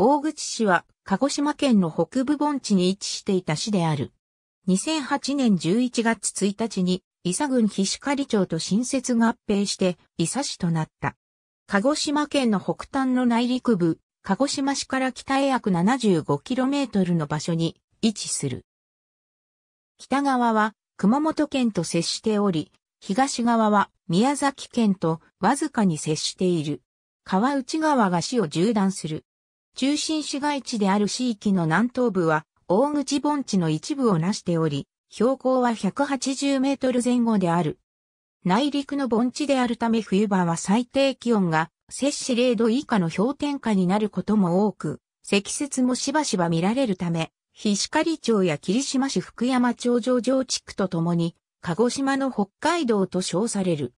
大口市は鹿児島県の北部盆地に位置していた市である。2008年11月1日に伊佐郡菱刈町と新設合併して伊佐市となった。鹿児島県の北端の内陸部、鹿児島市から北へ約 75km の場所に位置する。北側は熊本県と接しており、東側は宮崎県とわずかに接している。川内川が市を縦断する。中心市街地である市域の南東部は、大口盆地の一部をなしており、標高は180メートル前後である。内陸の盆地であるため冬場は最低気温が摂氏0度以下の氷点下になることも多く、積雪もしばしば見られるため、菱刈町や霧島市福山町上場地区とともに、鹿児島の北海道と称される。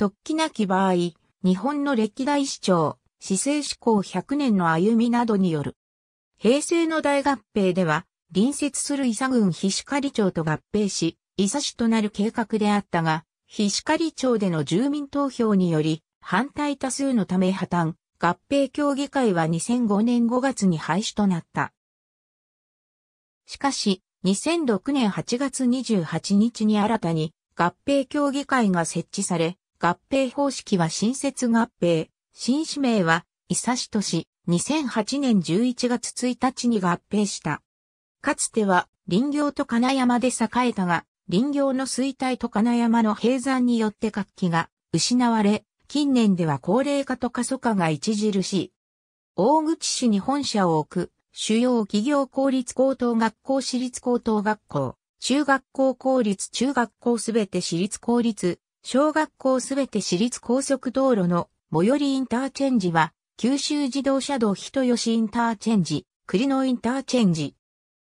突起なき場合、日本の歴代市長、市政志向100年の歩みなどによる。平成の大合併では、隣接する伊佐郡菱刈町と合併し、伊佐市となる計画であったが、菱刈町での住民投票により、反対多数のため破綻、合併協議会は2005年5月に廃止となった。しかし、2006年8月28日に新たに合併協議会が設置され、合併方式は新設合併、新氏名は、伊佐市とし、2008年11月1日に合併した。かつては、林業と金山で栄えたが、林業の衰退と金山の閉山によって活気が失われ、近年では高齢化と過疎化が著しい。大口市に本社を置く、主要企業公立高等学校私立高等学校、中学校公立中学校すべて私立公立、小学校すべて私立高速道路の最寄りインターチェンジは、九州自動車道人吉インターチェンジ、栗野インターチェンジ。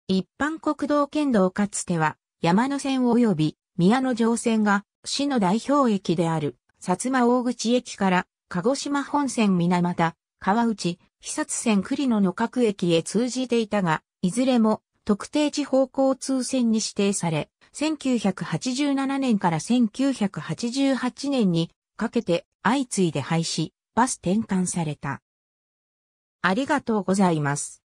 一般国道県道かつては、山野線及び宮野城線が、市の代表駅である、薩摩大口駅から、鹿児島本線水俣、川内、肥薩線栗野の各駅へ通じていたが、いずれも特定地方交通線に指定され、1987年から1988年にかけて相次いで廃止、バス転換された。ありがとうございます。